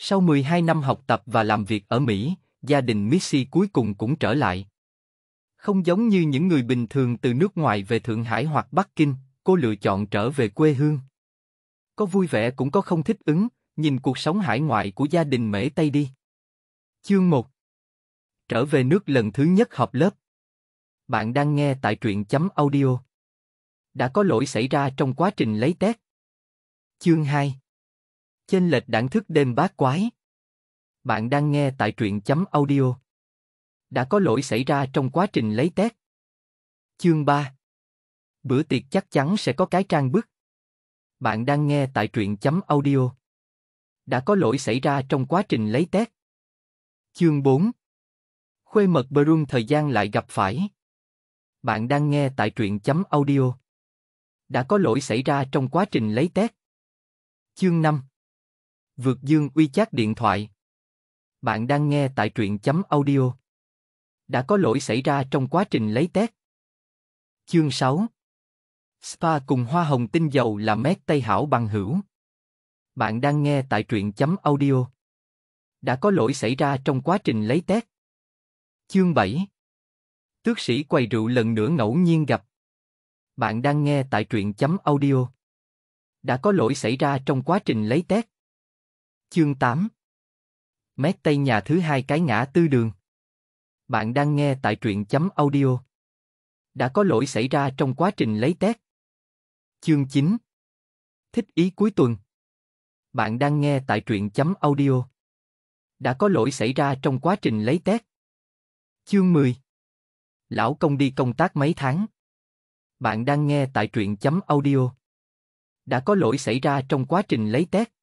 Sau 12 năm học tập và làm việc ở Mỹ, gia đình Missy cuối cùng cũng trở lại. Không giống như những người bình thường từ nước ngoài về Thượng Hải hoặc Bắc Kinh, cô lựa chọn trở về quê hương. Có vui vẻ cũng có không thích ứng, nhìn cuộc sống hải ngoại của gia đình mễ Tây đi. Chương 1 Trở về nước lần thứ nhất học lớp. Bạn đang nghe tại truyện chấm audio. Đã có lỗi xảy ra trong quá trình lấy test. Chương 2 Chênh lệch đẳng thức đêm bát quái. Bạn đang nghe tại truyện chấm audio. Đã có lỗi xảy ra trong quá trình lấy test. Chương 3 Bữa tiệc chắc chắn sẽ có cái trang bức. Bạn đang nghe tại truyện chấm audio. Đã có lỗi xảy ra trong quá trình lấy test. Chương 4 Khuê mật Brun thời gian lại gặp phải. Bạn đang nghe tại truyện chấm audio. Đã có lỗi xảy ra trong quá trình lấy test. Chương 5 Vượt Dương Uy chát điện thoại. Bạn đang nghe tại truyện chấm audio. Đã có lỗi xảy ra trong quá trình lấy test. Chương 6 Spa cùng Hoa Hồng Tinh Dầu là mét Tây Hảo bằng hữu. Bạn đang nghe tại truyện chấm audio. Đã có lỗi xảy ra trong quá trình lấy test. Chương 7 Tước sĩ quầy rượu lần nữa ngẫu nhiên gặp. Bạn đang nghe tại truyện chấm audio. Đã có lỗi xảy ra trong quá trình lấy test Chương 8 Mét Tây nhà thứ hai cái ngã tư đường Bạn đang nghe tại truyện chấm audio Đã có lỗi xảy ra trong quá trình lấy test Chương 9 Thích ý cuối tuần Bạn đang nghe tại truyện chấm audio Đã có lỗi xảy ra trong quá trình lấy test Chương 10 Lão công đi công tác mấy tháng Bạn đang nghe tại truyện chấm audio Đã có lỗi xảy ra trong quá trình lấy test